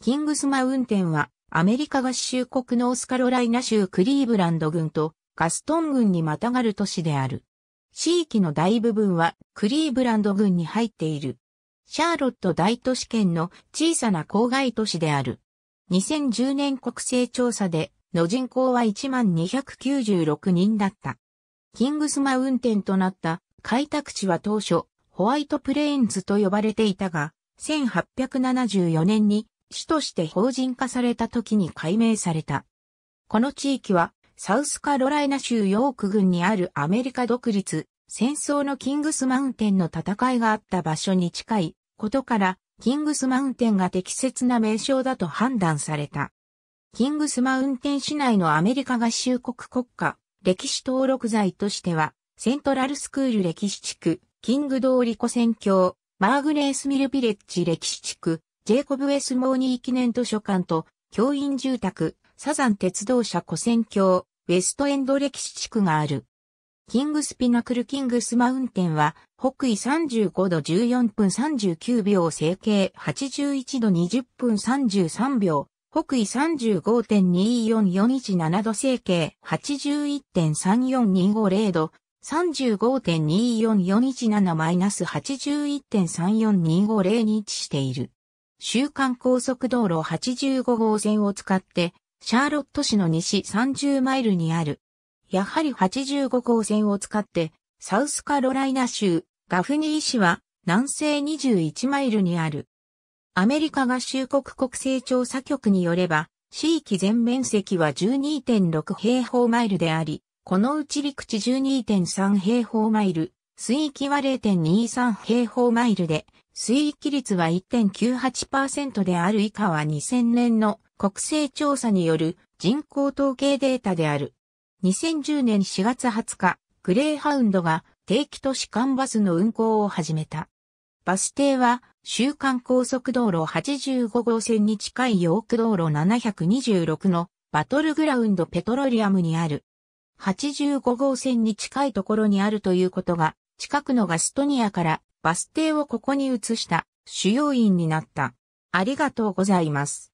キングスマウンテンはアメリカ合衆国ノースカロライナ州クリーブランド郡とガストン郡にまたがる都市である。地域の大部分はクリーブランド郡に入っている。シャーロット大都市圏の小さな郊外都市である。2010年国勢調査での人口は12,296人だった。キングスマウンテンとなった開拓地は当初ホワイトプレーンズと呼ばれていたが、1874年に市として法人化された時に改名された。この地域は、サウスカロライナ州ヨーク郡にあるアメリカ独立、戦争のキングスマウンテンの戦いがあった場所に近いことから、キングスマウンテンが適切な名称だと判断された。キングスマウンテン市内のアメリカ合衆国国家、歴史登録財としては、セントラルスクール歴史地区、キングドーリコ戦況、マーグレースミルビレッジ歴史地区、ジェイコブ・エス・モーニー記念図書館と、教員住宅、サザン鉄道車古線橋、ウェストエンド歴史地区がある。キングスピナクルキングスマウンテンは、北緯35度14分39秒整形81度20分33秒、北緯35.24417度整形81.34250度、35.24417-81.34250に位置している。週間高速道路85号線を使って、シャーロット市の西30マイルにある。やはり85号線を使って、サウスカロライナ州、ガフニー市は、南西21マイルにある。アメリカ合衆国国勢調査局によれば、地域全面積は12.6平方マイルであり、このうち陸地12.3平方マイル、水域は0.23平方マイルで、水域率は1.98%である以下は2000年の国勢調査による人口統計データである。2010年4月20日、グレーハウンドが定期都市間バスの運行を始めた。バス停は、週間高速道路85号線に近いヨーク道路726のバトルグラウンドペトロリアムにある。85号線に近いところにあるということが近くのガストニアからバス停をここに移した主要員になった。ありがとうございます。